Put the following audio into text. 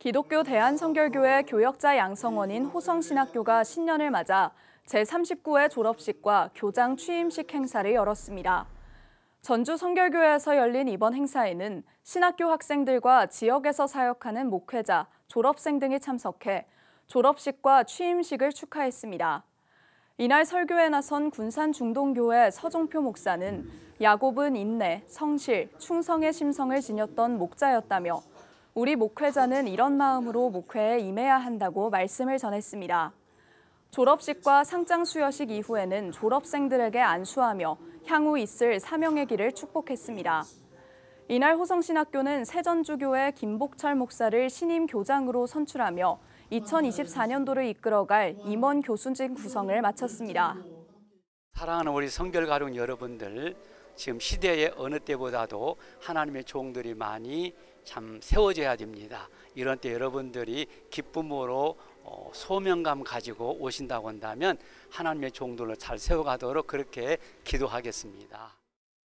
기독교 대한성결교회 교역자 양성원인 호성신학교가 신년을 맞아 제39회 졸업식과 교장 취임식 행사를 열었습니다. 전주 성결교회에서 열린 이번 행사에는 신학교 학생들과 지역에서 사역하는 목회자, 졸업생 등이 참석해 졸업식과 취임식을 축하했습니다. 이날 설교에 나선 군산중동교회 서종표 목사는 야곱은 인내, 성실, 충성의 심성을 지녔던 목자였다며 우리 목회자는 이런 마음으로 목회에 임해야 한다고 말씀을 전했습니다. 졸업식과 상장 수여식 이후에는 졸업생들에게 안수하며 향후 있을 사명의 길을 축복했습니다. 이날 호성신학교는 세전주교회 김복철 목사를 신임 교장으로 선출하며 2024년도를 이끌어갈 임원 교수진 구성을 마쳤습니다. 사랑하는 우리 성결 가족 여러분들, 지금 시대의 어느 때보다도 하나님의 종들이 많이 참 세워져야 됩니다. 이런 때 여러분들이 기쁨으로 어, 소명감 가지고 오신다고 한다면 하나님의 종들을 잘 세워가도록 그렇게 기도하겠습니다.